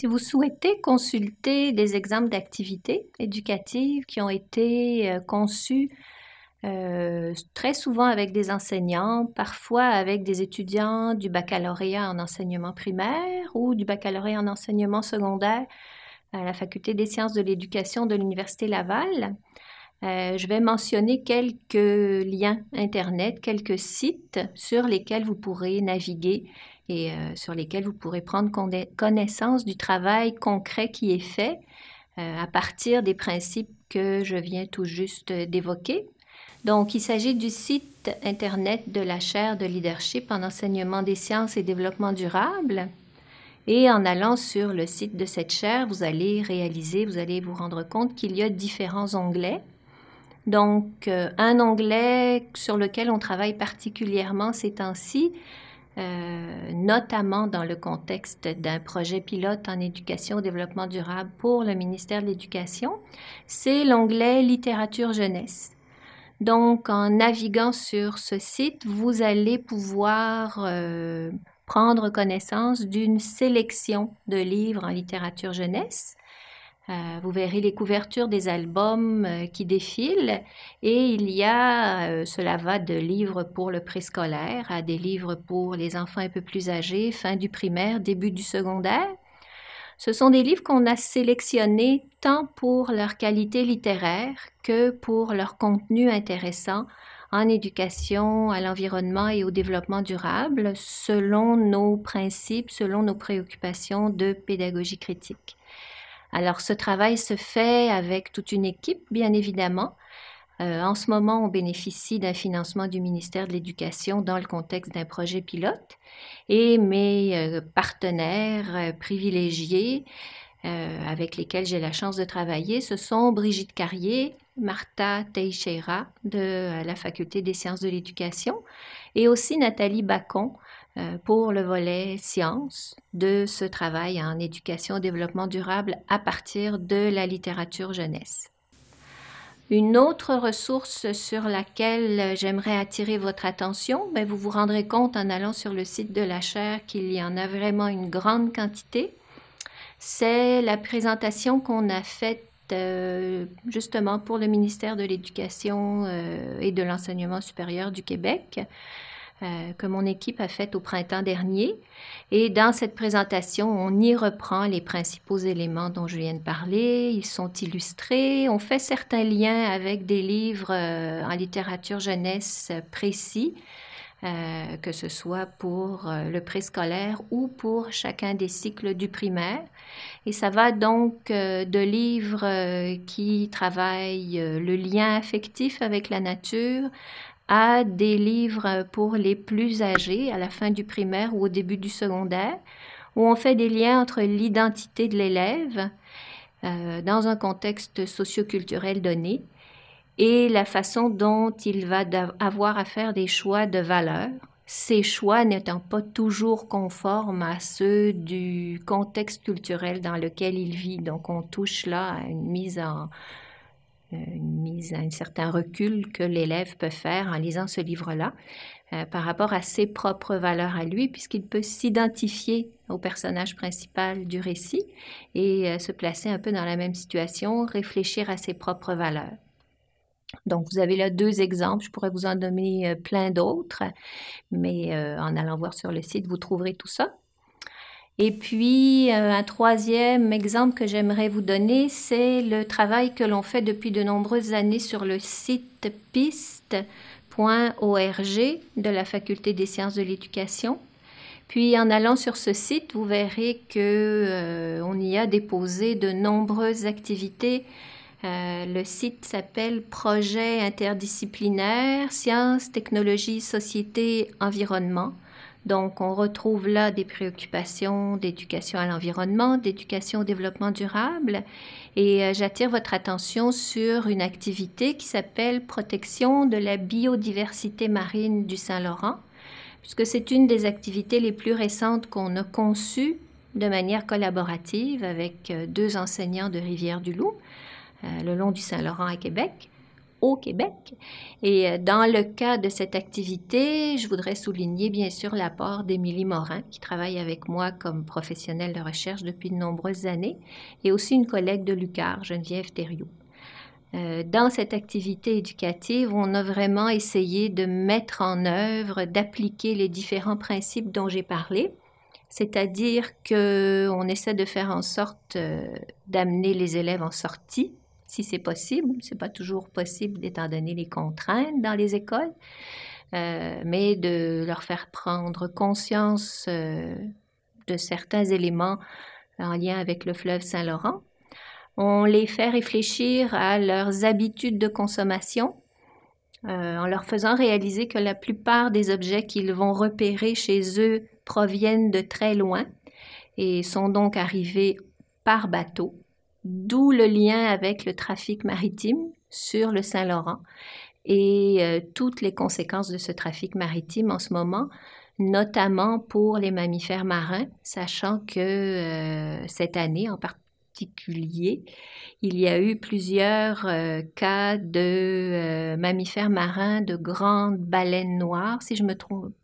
Si vous souhaitez consulter des exemples d'activités éducatives qui ont été euh, conçues euh, très souvent avec des enseignants, parfois avec des étudiants du baccalauréat en enseignement primaire ou du baccalauréat en enseignement secondaire à la Faculté des sciences de l'éducation de l'Université Laval. Euh, je vais mentionner quelques liens Internet, quelques sites sur lesquels vous pourrez naviguer et euh, sur lesquels vous pourrez prendre connaissance du travail concret qui est fait euh, à partir des principes que je viens tout juste d'évoquer. Donc, il s'agit du site Internet de la chaire de leadership en enseignement des sciences et développement durable. Et en allant sur le site de cette chaire, vous allez réaliser, vous allez vous rendre compte qu'il y a différents onglets. Donc, euh, un onglet sur lequel on travaille particulièrement ces temps-ci, euh, notamment dans le contexte d'un projet pilote en éducation au développement durable pour le ministère de l'Éducation, c'est l'onglet Littérature jeunesse. Donc, en naviguant sur ce site, vous allez pouvoir euh, prendre connaissance d'une sélection de livres en littérature jeunesse euh, vous verrez les couvertures des albums euh, qui défilent et il y a, euh, cela va de livres pour le préscolaire à des livres pour les enfants un peu plus âgés, fin du primaire, début du secondaire. Ce sont des livres qu'on a sélectionnés tant pour leur qualité littéraire que pour leur contenu intéressant en éducation, à l'environnement et au développement durable, selon nos principes, selon nos préoccupations de pédagogie critique. Alors ce travail se fait avec toute une équipe, bien évidemment. Euh, en ce moment, on bénéficie d'un financement du ministère de l'Éducation dans le contexte d'un projet pilote et mes euh, partenaires euh, privilégiés avec lesquels j'ai la chance de travailler, ce sont Brigitte Carrier, Martha Teixeira de la Faculté des sciences de l'éducation et aussi Nathalie Bacon euh, pour le volet sciences de ce travail en éducation et développement durable à partir de la littérature jeunesse. Une autre ressource sur laquelle j'aimerais attirer votre attention, mais ben, vous vous rendrez compte en allant sur le site de la chaire qu'il y en a vraiment une grande quantité, c'est la présentation qu'on a faite euh, justement pour le ministère de l'Éducation euh, et de l'Enseignement supérieur du Québec euh, que mon équipe a faite au printemps dernier. Et dans cette présentation, on y reprend les principaux éléments dont je viens de parler. Ils sont illustrés. On fait certains liens avec des livres euh, en littérature jeunesse précis. Euh, que ce soit pour le préscolaire ou pour chacun des cycles du primaire. Et ça va donc de livres qui travaillent le lien affectif avec la nature à des livres pour les plus âgés à la fin du primaire ou au début du secondaire, où on fait des liens entre l'identité de l'élève euh, dans un contexte socioculturel donné et la façon dont il va avoir à faire des choix de valeur, ces choix n'étant pas toujours conformes à ceux du contexte culturel dans lequel il vit. Donc on touche là à une mise en, euh, une mise à un certain recul que l'élève peut faire en lisant ce livre-là euh, par rapport à ses propres valeurs à lui, puisqu'il peut s'identifier au personnage principal du récit et euh, se placer un peu dans la même situation, réfléchir à ses propres valeurs. Donc, vous avez là deux exemples. Je pourrais vous en donner plein d'autres, mais en allant voir sur le site, vous trouverez tout ça. Et puis, euh, un troisième exemple que j'aimerais vous donner, c'est le travail que l'on fait depuis de nombreuses années sur le site piste.org de la Faculté des sciences de l'éducation. Puis en allant sur ce site, vous verrez que euh, on y a déposé de nombreuses activités. Euh, le site s'appelle Projet interdisciplinaire, sciences, technologies, société, environnement. Donc, on retrouve là des préoccupations d'éducation à l'environnement, d'éducation au développement durable. Et euh, j'attire votre attention sur une activité qui s'appelle Protection de la biodiversité marine du Saint-Laurent, puisque c'est une des activités les plus récentes qu'on a conçues de manière collaborative avec euh, deux enseignants de Rivière-du-Loup, euh, le long du Saint-Laurent à Québec au Québec. Et euh, dans le cas de cette activité, je voudrais souligner bien sûr l'apport d'Émilie Morin, qui travaille avec moi comme professionnelle de recherche depuis de nombreuses années, et aussi une collègue de l'UCAR, Geneviève Thériault. Euh, dans cette activité éducative, on a vraiment essayé de mettre en œuvre, d'appliquer les différents principes dont j'ai parlé, c'est-à-dire qu'on essaie de faire en sorte euh, d'amener les élèves en sortie, si c'est possible. C'est pas toujours possible étant donné les contraintes dans les écoles, euh, mais de leur faire prendre conscience euh, de certains éléments en lien avec le fleuve Saint-Laurent. On les fait réfléchir à leurs habitudes de consommation euh, en leur faisant réaliser que la plupart des objets qu'ils vont repérer chez eux proviennent de très loin et sont donc arrivés par bateau d'où le lien avec le trafic maritime sur le Saint-Laurent et euh, toutes les conséquences de ce trafic maritime en ce moment, notamment pour les mammifères marins, sachant que euh, cette année en particulier, il y a eu plusieurs euh, cas de mammifères marins, de grandes baleines noires, si je me trompe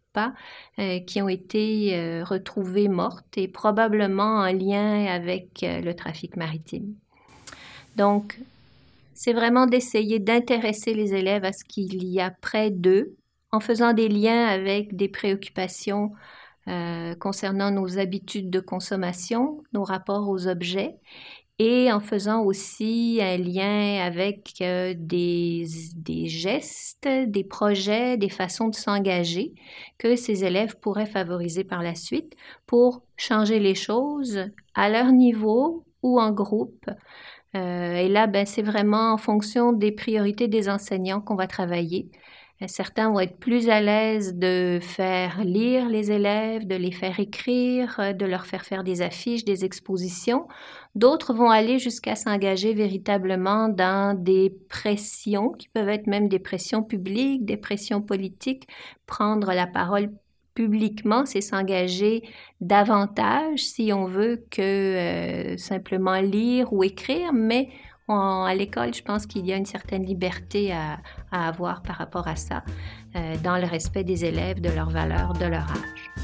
euh, qui ont été euh, retrouvées mortes et probablement en lien avec euh, le trafic maritime. Donc, c'est vraiment d'essayer d'intéresser les élèves à ce qu'il y a près d'eux en faisant des liens avec des préoccupations concernant nos habitudes de consommation, nos rapports aux objets et en faisant aussi un lien avec euh, des, gestes, des projets, des façons de s'engager que ces élèves pourraient favoriser par la suite pour changer les choses à leur niveau ou en groupe. Euh, et là, ben, c'est vraiment en fonction des priorités des enseignants qu'on va travailler. Euh, certains vont être plus à l'aise de faire lire les élèves, de les faire écrire, euh, de leur faire faire des affiches, des expositions. D'autres vont aller jusqu'à s'engager véritablement dans des pressions, qui peuvent être même des pressions publiques, des pressions politiques, prendre la parole publiquement, c'est s'engager davantage si on veut que euh, simplement lire ou écrire, mais à l'école, je pense qu'il y a une certaine liberté à, avoir par rapport à ça, euh, dans le respect des élèves, de leurs valeurs, de leur âge.